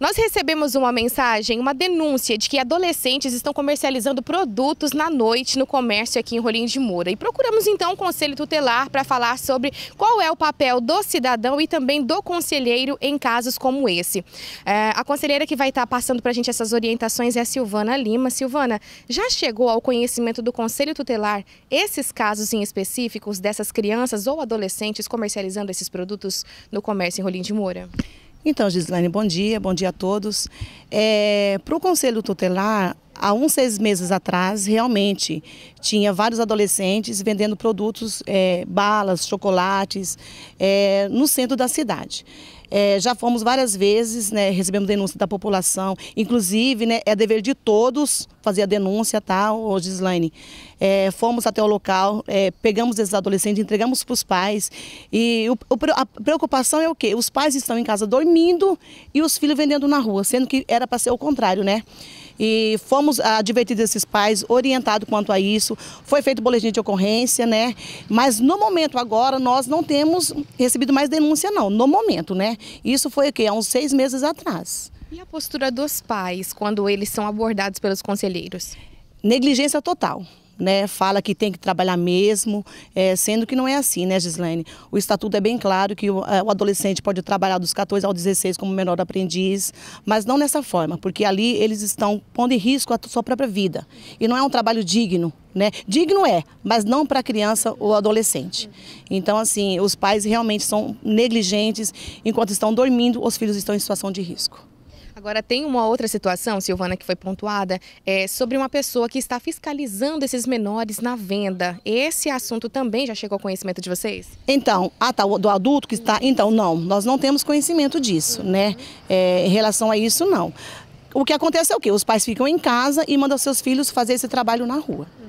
Nós recebemos uma mensagem, uma denúncia de que adolescentes estão comercializando produtos na noite no comércio aqui em Rolim de Moura. E procuramos então um conselho tutelar para falar sobre qual é o papel do cidadão e também do conselheiro em casos como esse. É, a conselheira que vai estar tá passando para a gente essas orientações é a Silvana Lima. Silvana, já chegou ao conhecimento do conselho tutelar esses casos em específicos dessas crianças ou adolescentes comercializando esses produtos no comércio em Rolim de Moura? Então, Gislaine, bom dia, bom dia a todos. É, Para o Conselho Tutelar, há uns seis meses atrás, realmente, tinha vários adolescentes vendendo produtos, é, balas, chocolates, é, no centro da cidade. É, já fomos várias vezes, né, recebemos denúncia da população, inclusive né, é dever de todos fazer a denúncia, tá, ô Gislaine? É, fomos até o local, é, pegamos esses adolescentes, entregamos para os pais e o, a preocupação é o quê? Os pais estão em casa dormindo e os filhos vendendo na rua, sendo que era para ser o contrário, né? E fomos advertidos esses pais, orientado quanto a isso. Foi feito boletim de ocorrência, né? Mas no momento agora nós não temos recebido mais denúncia, não. No momento, né? Isso foi o quê? Há uns seis meses atrás. E a postura dos pais quando eles são abordados pelos conselheiros? Negligência total né, fala que tem que trabalhar mesmo, é, sendo que não é assim, né, Gislaine? O estatuto é bem claro que o, é, o, adolescente pode trabalhar dos 14 aos 16 como menor aprendiz, mas não nessa forma, porque ali eles estão pondo em risco a sua própria vida. E não é um trabalho digno, né? Digno é, mas não para a criança ou adolescente. Então, assim, os pais realmente são negligentes, enquanto estão dormindo, os filhos estão em situação de risco. Agora, tem uma outra situação, Silvana, que foi pontuada, é sobre uma pessoa que está fiscalizando esses menores na venda. Esse assunto também já chegou ao conhecimento de vocês? Então, ah, tá, do adulto que está... Então, não, nós não temos conhecimento disso, uhum. né? É, em relação a isso, não. O que acontece é o quê? Os pais ficam em casa e mandam seus filhos fazer esse trabalho na rua. Uhum.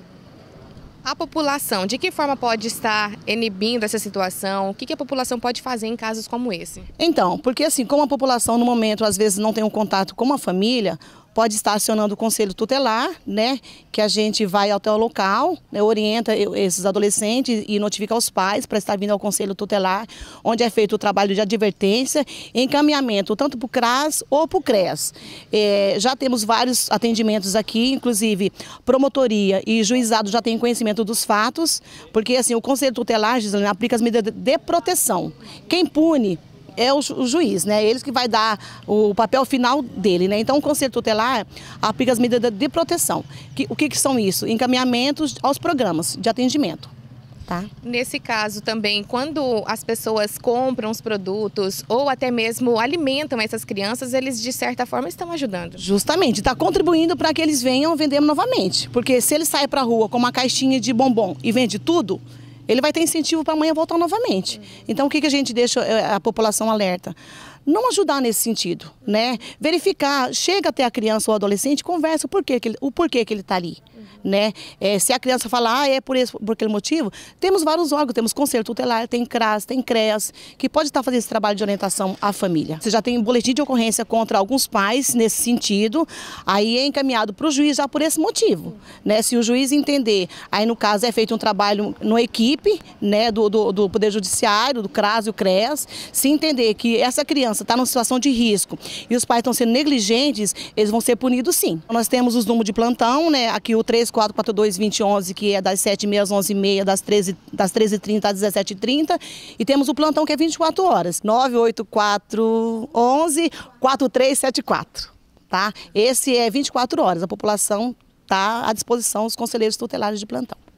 A população, de que forma pode estar inibindo essa situação? O que, a população pode fazer em casos como esse? Então, porque assim, como a população no momento às vezes não tem um contato com a família, pode estar acionando o conselho tutelar, né, que a gente vai até o local, né, orienta esses adolescentes e notifica os pais para estar vindo ao conselho tutelar, onde é feito o trabalho de advertência, encaminhamento tanto para o CRAS ou para o CRES. É, já temos vários atendimentos aqui, inclusive promotoria e juizado já tem conhecimento dos fatos, porque assim o conselho tutelar aplica as medidas de proteção. Quem pune é o, juiz, né? Eles que vai dar o papel final dele, né? Então, o Conselho Tutelar aplica as medidas de proteção. Que, o que, que são isso? Encaminhamentos aos programas de atendimento. Tá. Nesse caso também, quando as pessoas compram os produtos ou até mesmo alimentam essas crianças, eles de certa forma estão ajudando. Justamente, está contribuindo para que eles venham vendendo novamente. Porque se ele sai para a rua com uma caixinha de bombom e vende tudo, ele vai ter incentivo para amanhã voltar novamente. Então, o que, que a gente deixa eh, a população alerta? não ajudar nesse sentido, né? Verificar, chega até a criança ou adolescente, conversa o porquê que ele, o porquê que ele está ali. Né? É, se a criança falar, ah, é por, esse, por aquele motivo, temos vários órgãos, temos Conselho Tutelar, tem CRAS, tem CREAS, que pode estar fazendo esse trabalho de orientação à família. Você já tem um boletim de ocorrência contra alguns pais nesse sentido, aí é encaminhado para o juiz já por esse motivo. Né? Se o juiz entender, aí no caso é feito um trabalho na equipe né, do, do, do, Poder Judiciário, do CRAS e o CREAS, se entender que essa criança está numa situação de risco e os pais estão sendo negligentes, eles vão ser punidos sim. Nós temos os números de plantão, né, aqui o 3442 2011, que é das 7h30 às 11h30, das 13h30 das 13 às 17h30. E temos o plantão que é 24 horas, 98411 4374. Tá? Esse é 24 horas. A população está à disposição os conselheiros tutelares de plantão.